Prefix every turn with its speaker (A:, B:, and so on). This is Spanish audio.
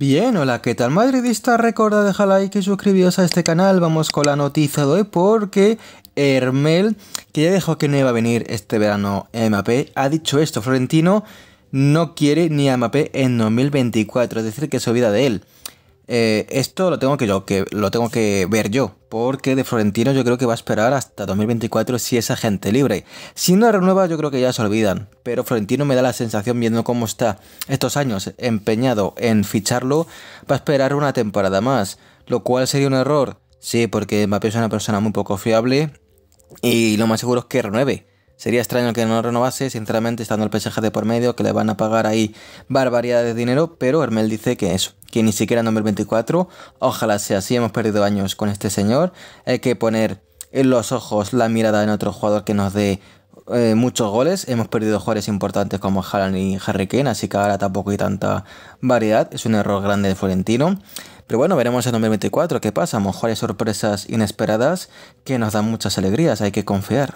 A: Bien, hola, ¿qué tal madridista? Recuerda dejar like y suscribiros a este canal. Vamos con la noticia de hoy porque Hermel, que ya dijo que no iba a
B: venir este verano MAP, ha dicho esto, Florentino no quiere ni a MAP en 2024, es decir, que se olvida de él. Eh, esto lo tengo que yo, que lo tengo que ver yo, porque de Florentino yo creo que va a esperar hasta 2024 si es agente libre. Si no renueva, yo creo que ya se olvidan. Pero Florentino me da la sensación, viendo cómo está estos años empeñado en ficharlo, va a esperar una temporada más. Lo cual sería un error. Sí, porque me es una persona muy poco fiable. Y lo más seguro es que renueve. Sería extraño que no renovase, sinceramente, estando el PSG de por medio, que le van a pagar ahí barbaridades de dinero, pero Hermel dice que eso, que ni siquiera número 24. Ojalá sea así, hemos perdido años con este señor. Hay que poner en los ojos la mirada en otro jugador que nos dé eh, muchos goles. Hemos perdido jugadores importantes como Haaland y Harry Kane, así que ahora tampoco hay tanta variedad. Es un error grande de Florentino. Pero bueno, veremos en 2024 qué pasa. mejores sorpresas inesperadas que nos dan muchas alegrías. Hay que confiar.